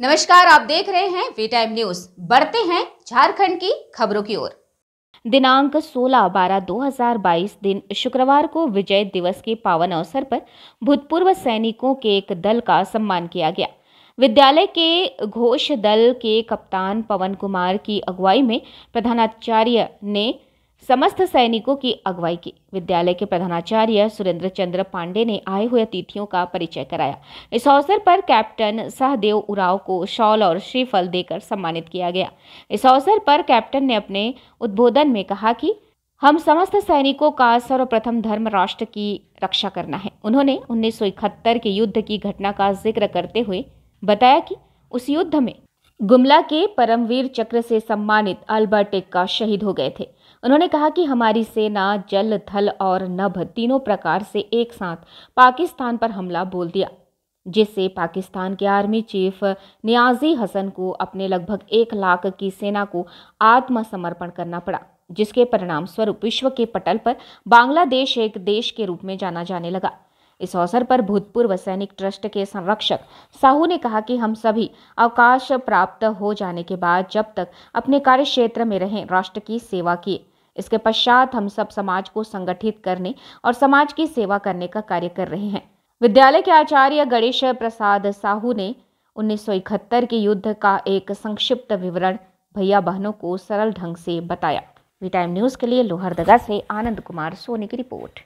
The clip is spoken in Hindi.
नमस्कार आप देख रहे हैं वी टाइम न्यूज बढ़ते हैं झारखंड की खबरों की ओर दिनांक 16 बारह 2022 दिन शुक्रवार को विजय दिवस के पावन अवसर पर भूतपूर्व सैनिकों के एक दल का सम्मान किया गया विद्यालय के घोष दल के कप्तान पवन कुमार की अगुवाई में प्रधानाचार्य ने समस्त सैनिकों की अगुवाई की विद्यालय के प्रधानाचार्य सुरेंद्र चंद्र पांडे ने आए हुए अतिथियों का परिचय कराया इस अवसर पर कैप्टन सहदेव उराव को शॉल और श्रीफल देकर सम्मानित किया गया इस अवसर पर कैप्टन ने अपने उद्बोधन में कहा कि हम समस्त सैनिकों का सर्वप्रथम धर्म राष्ट्र की रक्षा करना है उन्होंने उन्नीस के युद्ध की घटना का जिक्र करते हुए बताया कि उस युद्ध में गुमला के परमवीर चक्र से सम्मानित अल्बर्ट का शहीद हो गए थे उन्होंने कहा कि हमारी सेना जल थल और नभ तीनों प्रकार से एक साथ पाकिस्तान पर हमला बोल दिया जिससे पाकिस्तान के आर्मी चीफ नियाजी हसन को अपने लगभग एक लाख की सेना को आत्मसमर्पण करना पड़ा जिसके परिणाम स्वरूप विश्व के पटल पर बांग्लादेश एक देश के रूप में जाना जाने लगा इस अवसर पर भूतपूर्व सैनिक ट्रस्ट के संरक्षक साहू ने कहा कि हम सभी अवकाश प्राप्त हो जाने के बाद जब तक अपने कार्य क्षेत्र में रहें राष्ट्र की सेवा किए इसके पश्चात हम सब समाज को संगठित करने और समाज की सेवा करने का कार्य कर रहे हैं विद्यालय के आचार्य गणेश प्रसाद साहू ने उन्नीस के युद्ध का एक संक्षिप्त विवरण भैया बहनों को सरल ढंग से बताया वी टाइम न्यूज़ के लिए लोहरदगा से आनंद कुमार सोनी की रिपोर्ट